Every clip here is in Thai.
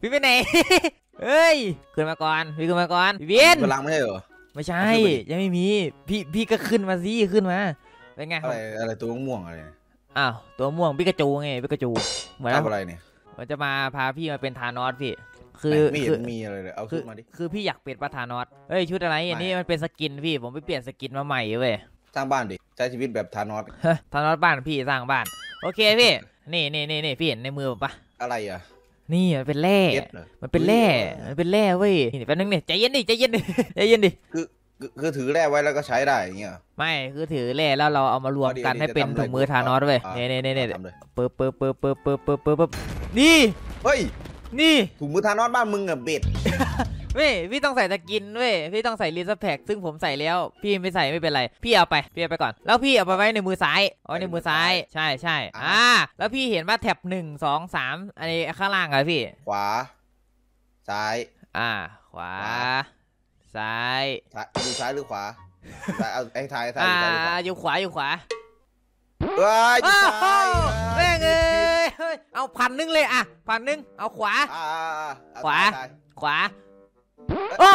พี่ไปไหนเฮ้ยขึ้นมาก่อน พี่ขึ้นมาก่อน พี่เวียนกำลังไม่ใช่เหรอ ไม่ใช่ ยังไม่มี พี่พี่ก็ขึ้นมาสิขึ้นมา เป็นไง อะไรอะไรตัวม่วงอะไร อ้าวตัวม่วงพี่กระจูไงพี่กระจูเหมือนอะไรเนี่ย มันจะมาพาพี่มาเป็นทานอสพี่ คือไม่เห็นมีอะไรเลยเอาขึ้นมาดิ คือพี่อยากเปลี่ยนประธานอสเฮ้ยชุดอะไรอันนี้มันเป็นสกินพี่ผมไปเปลี่ยนสกินมาใหม่เว้ย สร้างบ้านดิใช้ชีวิตแบบทานอสทานอสบ้านพี่สร้างบ้านโอเคพี่นี่นี่นี่พี่เห็นในมือผมปะอะไรอ่ะนี่มันเป็นแร่มันเป็นแร่มันเป็นแร่เว้ยแป๊บนึงเนี่ยใจเย็นดิใจเย็นดิใจเย็นดิ คือคือถือแร่ไว้แล้วก็ใช้ได้อย่างเงี้ย ไม่คือถือแร่แล้วเราเอามารวมกันให้เป็นถุงมือทานอสเว้ยเนี่ยเนี่ยเนี่ยเปิบเปิบเปิบเปิบเปิบเปิบเปิบนี่ เฮ้ย นี่ถุงมือทานอสบ้านมึงอะเบ็ดเว้ยพี่ต้องใส่สกินเว้ยพี่ต้องใส่ลิสแพกซึ่งผมใส่แล้ว พี่ไม่ใส่ไม่เป็นไร พี่เอาไป พี่เอาไปก่อน แล้วพี่เอาไปไว้ในมือซ้าย อ๋อในมือซ้าย ใช่ใช่อ่า แล้วพี่เห็นว่าแท็บหนึ่งสองสามอันนี้ข้างล่างเหรอพี่ ขวา ซ้าย อ่า ขวา ซ้ายมือซ้ายหรือขวาซ้ายเอา ไอ้ทายซ้ายอ่าอยู่ขวา อยู่ขวาว้ายซ้ายแม่งเอ้ยเอาพันนึงเลยอ่ะพันนึงเอาขวาขวาขวาโอ้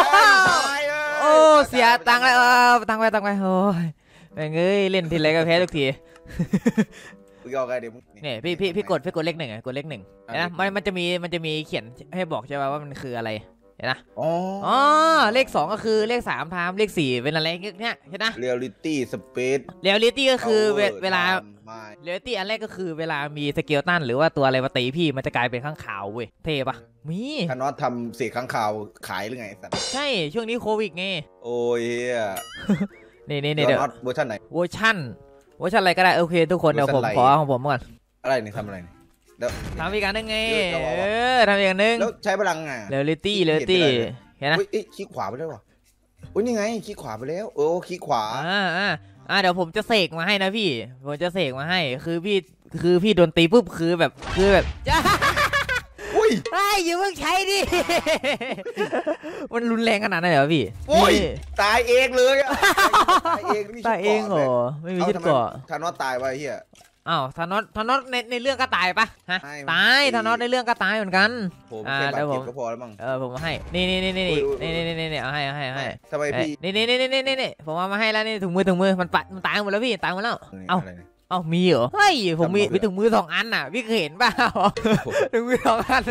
โอ้เสียตังค์แล้วเออตังค์ไปตังค์ไปโอ้ยไม่งเ้ย เล่นทีไรก็แพ้ทุกทีเนี่ยพี่พี่พี่กด พี่กดเลขหนึ่งอะกดเลขหนึ่งนะมันมันจะมีมันจะมีเขียนให้บอกใช่ป่ะว่ามันคืออะไรห็นนะ อ๋อเลขสองก็คือเลขสามทมเลขสี่เป็นอะไรเงี้ยเห็นนะเรียลลิตี้สเปซเรียลลิตี้ก็คือเวลาเรียลลิตี้อันแรกก็คือเวลามีสเกลตันหรือว่าตัวอะไรมาตีพี่มันจะกลายเป็นข้างขาวเว้ย เทปะมีคานอทำเสียข้างขาวขายหรือไงสัตว์ใช่ช่วงนี้โควิดไง โอ้ยเนี่เนี่เนี่เดี๋ยวเวอร์ชันไหน เวอร์ชันเวอร์ชันอะไรก็ได้ โอเคทุกคนเดี๋ยวผมขอของผมก่อน อะไรนี่ทำอะไรนี่ทำอีกอันหนึ่งไงเออทำอีกอันหนึ่งแล้วใช้พลังอ่ะเรลิตี้เรลิตี้เห็นนะเอ้ยขี้ขวาไปแล้ววะอุ้ยนี่ไงขี้ขวาไปแล้วโอ้ขี้ขวา อ่าอ่าอ่าเดี๋ยวผมจะเสกมาให้นะพี่ ผมจะเสกมาให้ คือพี่ คือพี่โดนตีปุ๊บคือแบบ คือแบบอุ้ยไอ้อยู่เพิ่งใช้ดิ มันรุนแรงขนาดนั้นเหรอพี่อุ้ยตายเองเลยตายเองตายเองเหรอ ไม่มีชึดเกาะทานอตตายไปเฮียอ้าวธานอสธานอสในในเรื่องก็ตายปะฮะใช่ตายตธานอสในเรื่องก็ตายเหมือนกันผมแค่บาดเียจ็บก็พอแล้วมั้งเออ ผมมาให้ นี่นี่นี่นี่นี่นี่นี่นี่นี่เอาให้เอาให้เอาให้ทำไมยพี่ นี่นี่นี่นี่นี่นี่ผมเอามาให้แล้วนี่ถุงมือถุงมือ มันปัด มันตายหมดแล้วพี่ ตายหมดแล้ว เอ้าเอ้ามีเหรอ เฮ้ย ผมมีมีถุงมือสองอันน่ะพี่เคยเห็นเปล่าถุงมือสองอัน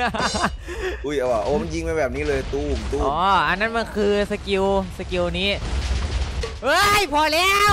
อุ้ย เอาว่ะ โอ้มันยิงไปแบบนี้เลย ตูมตูมอ๋อ อันนั้นมันคือสกิล สกิลนี้ เฮ้ย พอแล้ว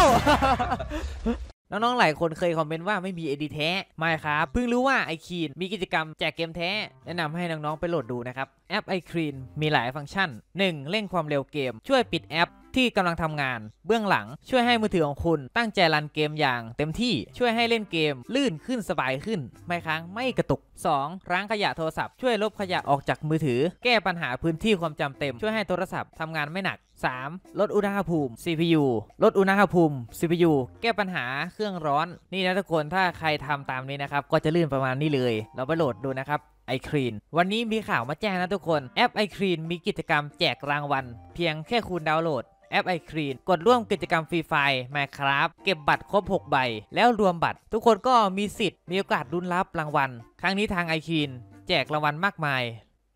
น้อง ๆ หลายคนเคยคอมเมนต์ว่าไม่มีเอดีแท้ ไม่ครับ เพิ่งรู้ว่าไอคีนมีกิจกรรมแจกเกมแท้ แนะนำให้น้อง ๆ ไปโหลดดูนะครับ แอปไอคีนมีหลายฟังก์ชัน 1. เร่งความเร็วเกม ช่วยปิดแอปที่กำลังทำงานเบื้องหลังช่วยให้มือถือของคุณ ตั้งใจรันเกมอย่างเต็มที่ช่วยให้เล่นเกม ลื่นขึ้นสบายขึ้นไม่ค้างไม่กระตุก 2. ร้างขยะโทรศัพท์ช่วยลบขยะออกจากมือถือ แก้ปัญหาพื้นที่ความจำเต็มช่วยให้โทรศัพท์ทำงานไม่หนัก 3. ลดอุณหภูมิ CPU ลดอุณหภูมิ CPU แก้ปัญหาเครื่องร้อน นี่นะทุกคน ถ้าใครทำตามนี้นะครับ ก็จะลื่นประมาณนี้เลย เราไปโหลดดูนะครับไอครีนวันนี้มีข่าวมาแจ้งนะทุกคน แอปไอครีนมีกิจกรรมแจกรางวัล เพียงแค่คุณดาวน์โหลดแอปไอครีนกดร่วมกิจกรรมฟรีไฟล์มาครับ เก็บบัตรครบ 6 ใบ แล้วรวมบัตร ทุกคนก็มีสิทธิ์มีโอกาสรุ้นรับรางวัล ครั้งนี้ทางไอครีนแจกรางวัลมากมาย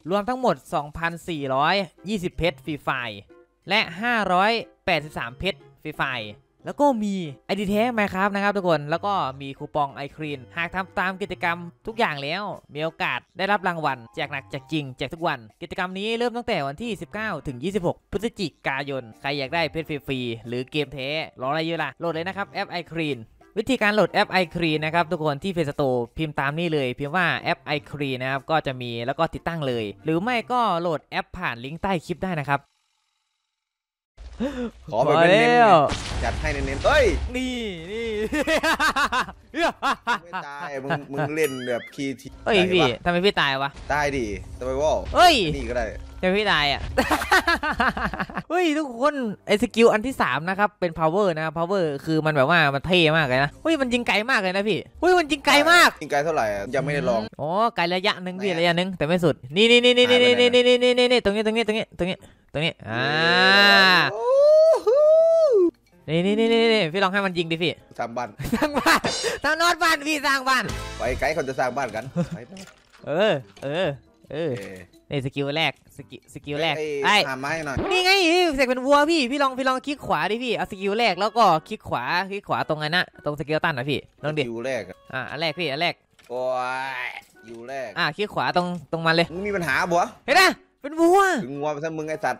รวมทั้งหมด2,420เพชรฟรีไฟล์และ 583 เพชรฟรีไฟแล้วก็มีไอดีเทสไหมครับนะครับ ทุกคน แล้วก็มีคูปองไอครีน หากทำตามกิจกรรมทุกอย่างแล้ว มีโอกาสได้รับรางวัลแจกหนักแจกจริงแจกทุกวัน กิจกรรมนี้เริ่มตั้งแต่วันที่ 19 ถึง 26พฤศจิกายน ใครอยากได้เพชรฟรีๆหรือเกมเทสรออะไรอยู่ล่ะ โหลดเลยนะครับแอปไอครีน วิธีการโหลดแอป i c r e ีนะครับ ทุกคนที่เฟซโตพิมพ์ตามนี้เลย พิมพ์ว่าแอป i c r e นนะครับก็จะมีแล้วก็ติดตั้งเลย หรือไม่ก็โหลดแอปผ่านลิงก์ใต้คลิปได้นะครับขอแบบเน้นจัดให้เน้นๆเอ้ย นี่ นี่ไม่ตาย มึง มึงเล่นแบบคีทีเอ้ยพี่ทำไมพี่ตายวะ ตายดิทำไมวะเอ้ย นี่ก็ได้จะพี่ตายอ่ะเฮ้ยทุกคนไอสกิลอันที่3นะครับเป็น power นะ power คือมันแบบว่ามันเท่มากเลยนะเฮ้ยมันยิงไกลมากเลยนะพี่เฮ้ยมันยิงไกลมาก ยิงไกลเท่าไหร่ยังไม่ได้ลอง อ๋อไกลระยะหนึ่งพี่ระยะหนึ่งแต่ไม่สุด นี่นี่นี่นี่นี่นี่นี่นี่นี่นี่ตรงนี้ตรงนี้ตรงนี้ตรงนี้ตรงนี้ อ่านี่นี่นี่นี่พี่ลองให้มันยิงดิพี่สร้างบ้าน สร้างบ้านสร้างนอดบ้านพี่สร้างบ้าน ไปไกด์เขาจะสร้างบ้านกันเออ เออ เออนี่สกิลแรกกิสกิลแรกไอ้หาไม้หน่อย นี่ไงเสกเป็นวัวพี่ พี่ลอง พี่ลองคลิกขวาดิพี่ เอาสกิลแรกแล้วก็คลิกขวา คลิกขวาตรงนั้นนะ ตรงสกิลตันนะพี่ ลองดิสกิลแรก อ่ะอันแรกพี่อันแรก โอ้ยอยู่แรก อ่ะ คลิกขวาตรง ตรงมันเลย มึงมีปัญหาบัว เห็นไหมเป็นวัวถึงวัวป้ามึงไอสัตว์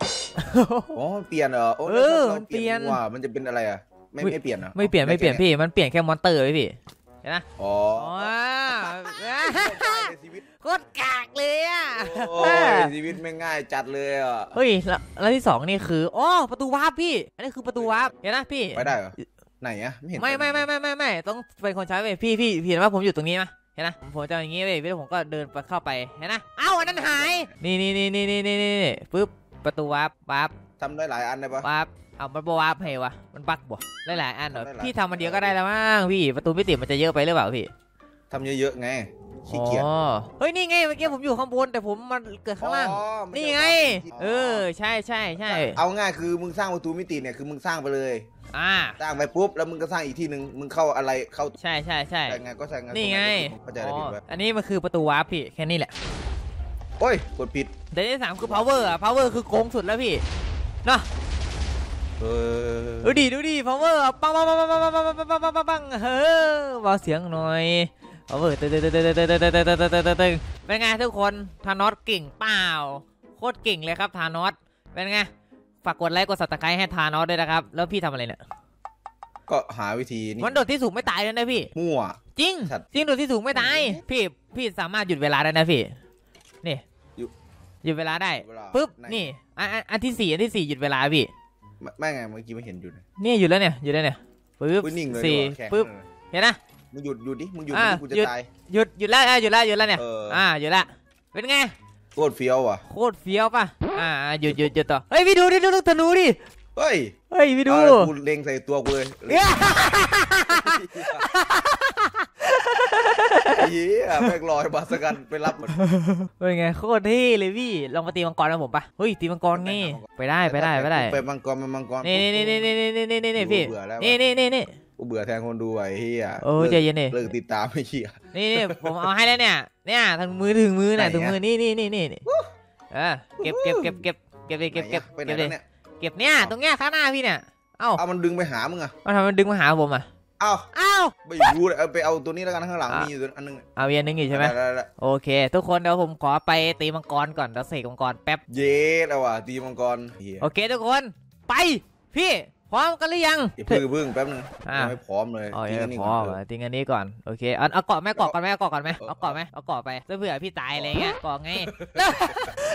อ๋อเปลี่ยนเหรอเออเปลี่ยนวัวมันจะเป็นอะไรอ่ะไม่ไม่เปลี่ยนเหรอไม่เปลี่ยนไม่เปลี่ยนพี่ มันเปลี่ยนแค่มอนเตอร์พี่ เห็นไหมอ๋อคตรกากเลยอ่ะโอ้ยชีวิตไม่ง่ายจัดเลยอ่ะ เฮ้ยแล้วที่สองนี่คืออ๋อประตูวาร์ปพี่ อันนี้คือประตูวาร์ปเห็นนะพี่ ไปได้เหรอ ไหนอะไม่เห็นไม่ไม่ไม่ไม่ไม่ไม่ต้องเป็นคนใช้เว้ยพี่พี่เห็นว่าผมอยู่ตรงนี้ไหมเห็นนะผมจะอย่างงี้เว้ยแล้วผมก็เดินไปเข้าไป เห็นนะ เอ้าอันนั้นหาย นี่นี่นี่นี่นี่นี่นี่ปึ๊บประตูวาร์ปวาร์ปทำได้หลายอันเลยปะวาร์ปเอามันบวาร์ปให้วะมันบักบ่ได้หลายอันเหรอพี่ทำมันเดียวก็ได้แล้วมั้งพี่ ประตูมิติมันจะเยอะไปหรือเปล่าพี่ทำเยอะๆไงขี้เกียจเฮ้ยนี่ไงเมื่อกี้ผมอยู่ข้างบนแต่ผมมันเกิดข้างล่างนี่ไง เออใช่ใช่ใช่เอาง่ายคือมึงสร้างประตูมิติเนี่ยคือมึงสร้างไปเลย อ่า สร้างไปปุ๊บแล้วมึงก็สร้างอีกที่หนึ่งมึงเข้าอะไรเข้า ใช่ใช่ใช่ไงงก็ใส่งานนี่ไงเข้าใจอะไรผิดไอันนี้มันคือประตูวาร์ปพี่แค่นี้แหละโอ้ยกดผิดเด่นี่สามคือ power อ่ะ power คือโกงสุดแล้วพี่นะเออดูดิดูดิ power ปังปังปังปังปังปังปังปังปังปังเฮ้อเบาเสียงหน่อยระเ้งตึงตึงตึงตึงตึงตึงตึงตึงตึงตึงเป็นไงทุกคนธานอสเก่งเปล่าโคตรเก่งเลยครับธานอสเป็นไงฝากกดไลค์กดสับตะไคร้ให้ธานอสด้วยนะครับ แล้วพี่ทำอะไรเนี่ยก็หาวิธีนี่มันโดดที่สูงไม่ตายเลยนะพี่มั่วจริงจริงโดดที่สูงไม่ตายพี่พี่สามารถหยุดเวลาได้นะพี่นี่หยุดเวลาได้ปุ๊บนี่อันอันที่สี่อันที่สี่หยุดเวลาพี่ไม่ไงเมื่อกี้ไม่เห็นหยุดเนี่ยหยุดแล้วเนี่ยหยุดแล้วเนี่ยปุ๊บสี่ปุ๊บเห็นนะมึงหยุดหยุดดิ มึงหยุดกูจะตายหยุดหยุดแล้วหยุดแล้วหยุดแล้วเนี่ยอ่าหยุดละเป็นไงโคตรเฟี้ยวอ่ะ โคตรเฟี้ยวป่ะอ่าหยุดหยุดหยุดต่อเฮ้ยวิดูดิดูลูกธนูดิ เฮ้ยเฮ้ยวิดูกูเล็งใส่ตัวกูเลยเฮ้ยหี้ยแม่งลอยบาสกันไปรับมันเป็นไงโคตรเท่เลยพี่ลองไปตีมังกรนะผมปะเฮ้ยตีมังกรงี้ไปได้ไปได้ไปได้ไปมังกรไปมังกรนี่นี่นี่นี่นี่นี่นี่นี่พี่นี่นี่นี่นีู่เบื่อแทนคนดูไอ้เฮียโอ้ใจเย็นดิเลิกติดตามไอ้เฮียนี่นี่ผมเอาให้แล้วเนี่ยเนี่ยถึงมือถึงมือน่ยถึงมือนี่นี่นี่นี่เออเก็บเก็บเก็บเก็บเก็บเลยเก็บเก็บเก็บเลยเก็บเนี่ยตรงเนี้ยข้างหน้าพี่เนี่ยเอ้าเอามันดึงไปหามึงอ่ะมันทำมันดึงมาหาผมอ่ะเอ้าเอ้าไปดรู้เลยไปเอาตัวนี้แล้วกันข้างหลังมีอยู่อันนึงเอาอันนึงอีกใช่ไหมโอเค ทุกคนเดี๋ยวผมขอไปตีมังกรก่อนแล้วเสกมังกรแป๊บเย็ดเอาว่ะตีมังกรโอเคทุกคนไปพี่พร้อมกันหรือยังพึ่งพึ่งแป๊บนึงอ่าไม่พร้อมเลยทิ้งอันนี้ก่อนทิ้งอันนี้ก่อน โอเคเอาเกาะไหมเกาะก่อนไหมเกาะก่อนไหมเอาเกาะไหมเอาเกาะไปเพื่อพี่ตายอะไรเงี้ยเกาะไง แล้ว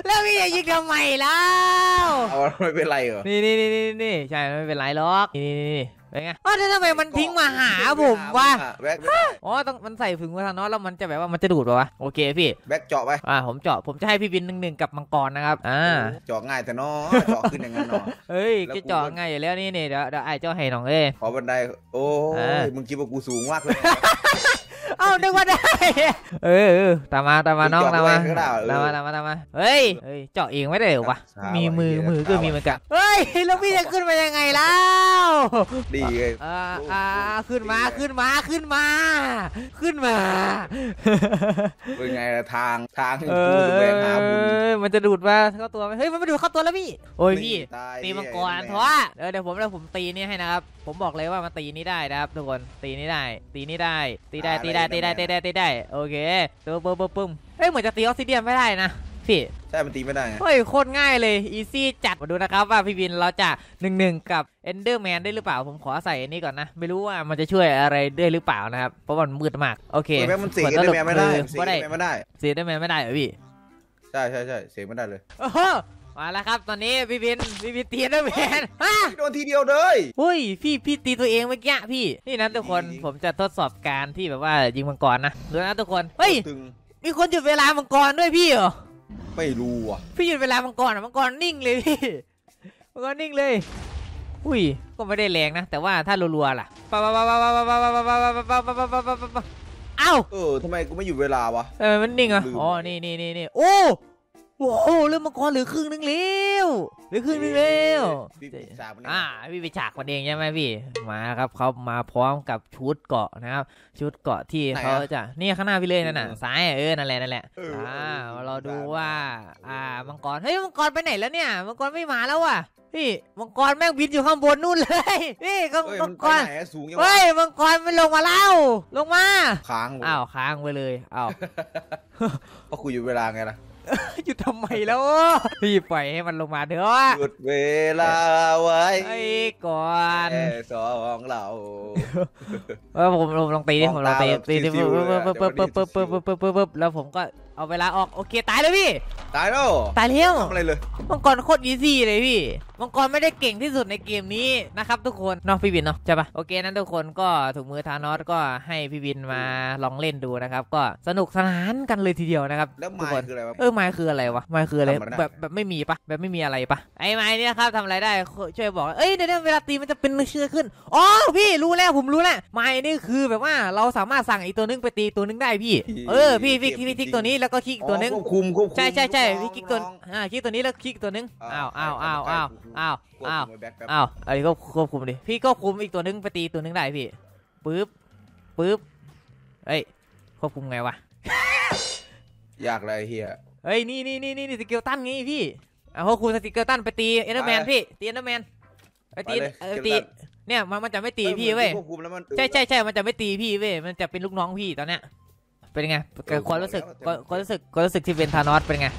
แล้วพี่จะยิงทำไมแล้วไม่เป็นไรเหรอ นี่นี่นี่นี่ใช่ ไม่เป็นไรหรอก นี่นี่นี่เป็นไงอ๋อแล้วทำไม มันทิ้งมาหาผมวะอ๋อต้องมันใส่ผึ่งมาทางนอตแล้วมันจะแบบว่ามันจะดูดป่วะ โอเคพี่ แบ็กเจาะไป อ่าผมเจาะ ผมจะให้พี่บินหนึ่งหนึ่งกับมังกรนะครับ อ่า เจาะง่ายแต่นอเจาะขึ้นอย่างนั้นนอเฮ้ย จะเจาะง่ายอยู่แล้วนี่เนี่ยเดี๋ยวเดี๋ยวไอ้เจ้าให้น้องเอ้ขอบันได โอ้ยมึงคิดว่ากูสูงมากเลยเอ้าดึงมาได้ เออตามมา ตามมา น้องตามมาตามมาตามมาตามมาเฮ้ย เฮ้ย เจาะเองไม่ได้หรอวะ มีมือ มือก็มีเหมือนกัน เฮ้ย แล้วพี่จะขึ้นมายังไงแล้ว ดีเลยอ่าขึ้นมา ขึ้นมา ขึ้นมา ขึ้นมาเป็นไงล่ะทางทางทีู่แหาบุญมันจะดูดมาเข้าตัวไหมเฮ้ยมันไม่ดูดเข้าตัวแล้วพี่ โอ้ยพี่ ตีมังกรเพราะเดี๋ยวผมเดี๋ยวผมตีนี่ให้นะครับ ผมบอกเลยว่ามันตีนี้ได้นะครับทุกคน ตีนี้ได้ตีนี้ได้ตีได้ ตีได้ตีได้ตีได้ตีได้โอเคปุ๊บปุ๊บปุ๊บเฮ้ยเหมือนจะตีออกซิเดียนไม่ได้นะสิใช่ มันตีไม่ได้ไงเฮ้ย โคตรง่ายเลย อีซี่ จัด มาดูนะครับ ว่าพี่วิน เราจะหนึ่งหนึ่ง กับ เอนเดอร์แมน ได้หรือเปล่า ผมขอใส่อันนี้ก่อนนะ ไม่รู้ว่ามันจะช่วยอะไรได้หรือเปล่านะครับ เพราะมันมืดมาก โอเคแม่มันสีเอนเดอร์แมนไม่ได้สีเอนเดอร์แมนไม่ได้สีเอนเดอร์แมนไม่ได้เหรอพี่ใช่ใช่ใช่เสียงไม่ได้เลยมาแล้วครับ ตอนนี้พี่บิน พี่บินตีนะแมนฮะโดนทีเดียวเลยอุ้ย พี่ พี่ตีตัวเองเมื่อกี้พี่ นี่นะทุกคน ผมจะทดสอบการที่แบบว่ายิงมังกรนะดูนะทุกคน เฮ้ย มีคนหยุดเวลามังกรด้วยพี่เหรไม่รู้อ่ะพี่หยุดเวลามังกรอ่ะมังกรนิ่งเลยพี่มังกรนิ่งเลย อุ้ย ก็ไม่ได้แรงนะ แต่ว่าถ้ารัวๆล่ะปะปะปะปะปะปะปะปะปะปะปะปะปะปะปะปะป้าะปะปะปะปะปะปะปะปะปะปาปะะปะปะปะปะปะปะะปะปะปะปะปะปะปะปะ้โอ้โหเรื่องมังกรเหลือครึ่งนึงแล้วเหลือครึ่งนึงแล้วีอ่าพี่ไปฉากคันเองใช่ไหมพี่มาครับเขามาพร้อมกับชุดเกาะนะครับ ชุดเกาะที่เขาจะนี่ข้างหน้าพี่เลยนั่นน่ะซ้ายเออนั่นแหละนั่นแหละอ่าเราดูว่า อ่ามังกรเฮ้ยมังกรไปไหนแล้วเนี่ยมังกรไม่มาแล้วอ่ะพี่มังกรแม่งบินอยู่ข้างบนนู่นเลยพี่ก็มังกรเฮ้ยมังกรมปลงมาแล้วลงมาค้างอ้าวค้างไปเลยอ้าวก็คุยอยู่เวลาไงล่ะหยุดทำไมแล้ว พี่ปล่อยให้มันลงมาเถอะหยุดเวลาไว้ก่อนสองเราผมลองตีดิ ผมลองตีตีดิปึ๊บปึ๊บปึ๊บปึ๊บปึ๊บปึ๊บปึ๊บแล้วผมก็เอาเวลาออกโอเคตายแล้วพี่ตายแล้วตายแล้วทำอะไรเลยมังกรโคตรยีซี่เลยพี่มังกรไม่ได้เก่งที่สุดในเกมนี้นะครับทุกคนนนองพี่วินเนาะใช่ปะโอเคนั้นทุกคนก็ถุงมือทานอสก็ให้พี่วินมาลองเล่นดูนะครับ ก็สนุกสนานกันเลยทีเดียวนะครับแล้วไม้คืออะไรวะเออไม้คืออะไรวะไม้คืออะไรแบบแบบไม่มีปะแบบไม่มีอะไรปะไอ้ไม้นี่ครับทำอะไรได้ช่วยบอกเอ้ยเดี๋ยวเวลาตีมันจะเป็นเชื่อขึ้นอ๋อพี่รู้แล้วผมรู้แล้วไม้นี่คือ แบบว่าเราสามารถสั่งอีตัวนึงไปตีตัวนึงได้พี่ เออพี่พี่คลิกตัวนี้แล้วก็คลิกตัวนึงควบคุมคุมใช่ใช่ใช่พี่คลิกตัวอ่าคลิกตัวนี้แล้วคลิกตัวนึงอ้าวอ้าวอ้าวอ้าวอ้าวอ้าวอ้าวอันนี้ก็ควบคุมดิพี่ก็คุมอีกตัวนึงไปตีตัวนึงได้พี่ปึ๊บปึ๊บเฮ้ยควบคุมไงวะอยากอะไรเฮียเฮ้ยนี่นี่นี่นี่สกิลตันงี้พี่เอาควบคุมสกิลตันไปตีเอ็นเดอร์แมนพี่ตีเอ็นเดอร์แมนไปตีตีเนี่ยมันมันจะไม่ตีพี่เว้ยใช่ใช่ใช่มันจะไม่ตีพี่เว้ยมันจะเป็นลูกน้องพี่ตอนเนี้ยเป็นไงความรู้สึกความรู้สึกความรู้สึกที่เป็นธานอสเป็นไง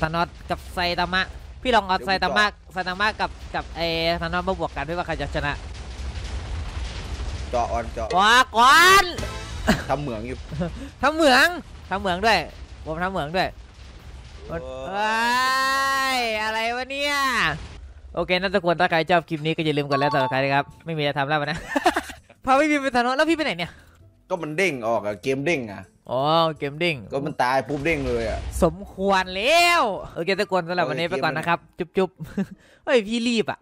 ธานอสกับไซตามะพี่ลองเอาไซตามะไซตามะกับกับไอธานอสมาบวกกันพี่ว่าใครจะชนะเจาอออนเจอว้าก่อนทำเหมืองอยู่ทำเหมืองทำเหมืองด้วยผมทำเหมืองด้วยว้ายอะไรวะเนี่ยโอเคน่กจะควรถ้าใครชอบคลิปนี้ก็อย่าลืมกดไลค์ต่อใครนะครับไม่มีอะไรทำแล้วนะพาพี่บินไปานสแล้วพี่ไปไหนเนี่ยก็มันเด้งออกอะเกมเด้งอะอ๋อเกมดิ้ง ก็มันตายปุ๊บเด้งเลยอ่ะ สมควรแล้ว โอเคทุกคนสำหรับวันนี้ไปก่อนนะครับ จุ๊บจุ๊บเฮ้ย พี่รีบอะ